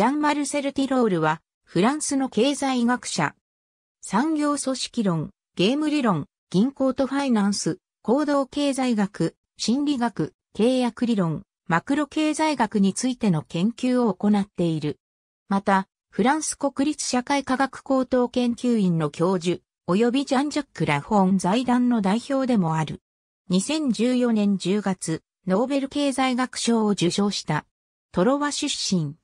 ジャン・マルセル・ティロールは、フランスの経済学者。産業組織論、ゲーム理論、銀行とファイナンス、行動経済学、心理学、契約理論、マクロ経済学についての研究を行っている。また、フランス国立社会科学高等研究院の教授、及びジャン・ジャック・ラフォン財団の代表でもある。2014年10月、ノーベル経済学賞を受賞した。トロワ出身。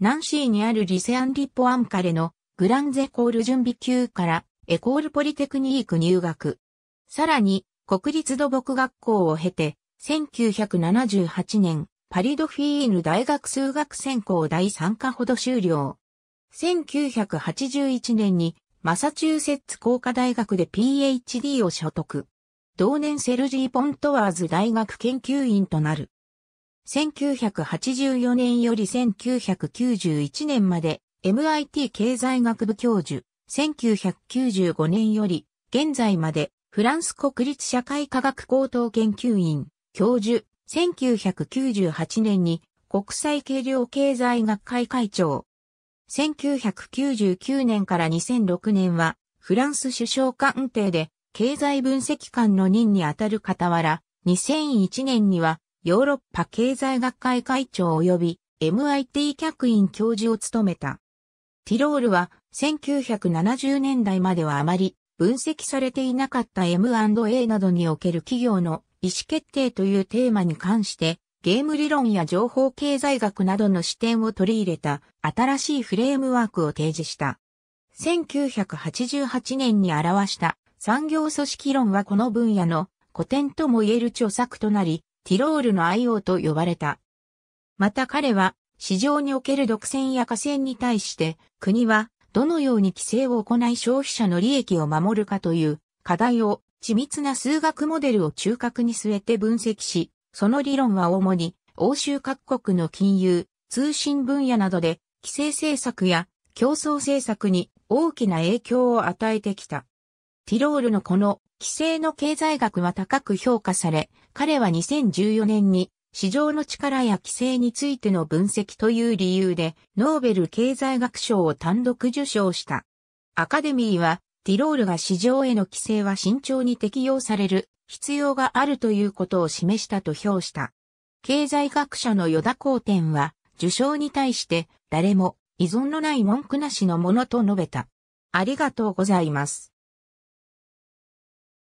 ナンシーにあるリセアンリッポアンカレのグランゼコール準備級からエコールポリテクニーク入学。さらに国立土木学校を経て1978年パリドフィーヌ大学数学専攻第3課ほど修了。1981年にマサチューセッツ工科大学で PhD を所得。同年セルジー・ポントワーズ大学研究員となる。1984年より1991年まで MIT 経済学部教授、1995年より現在までフランス国立社会科学高等研究院教授、1998年に国際計量経済学会会長。1999年から2006年はフランス首相官邸で経済分析官の任にあたる傍ら、2001年にはヨーロッパ経済学会会長及び MIT 客員教授を務めた。ティロールは1970年代まではあまり分析されていなかった M&A などにおける企業の意思決定というテーマに関してゲーム理論や情報経済学などの視点を取り入れた新しいフレームワークを提示した。1988年に表した産業組織論はこの分野の古典とも言える著作となり、ティロールの愛王と呼ばれた。また彼は、市場における独占や河川に対して、国は、どのように規制を行い消費者の利益を守るかという課題を緻密な数学モデルを中核に据えて分析し、その理論は主に欧州各国の金融、通信分野などで規制政策や競争政策に大きな影響を与えてきた。ティロールのこの規制の経済学は高く評価され、彼は2014年に市場の力や規制についての分析という理由でノーベル経済学賞を単独受賞した。アカデミーはティロールが市場への規制は慎重に適用される必要があるということを示したと評した。経済学者の与田公天は受賞に対して誰も依存のない文句なしのものと述べた。ありがとうございます。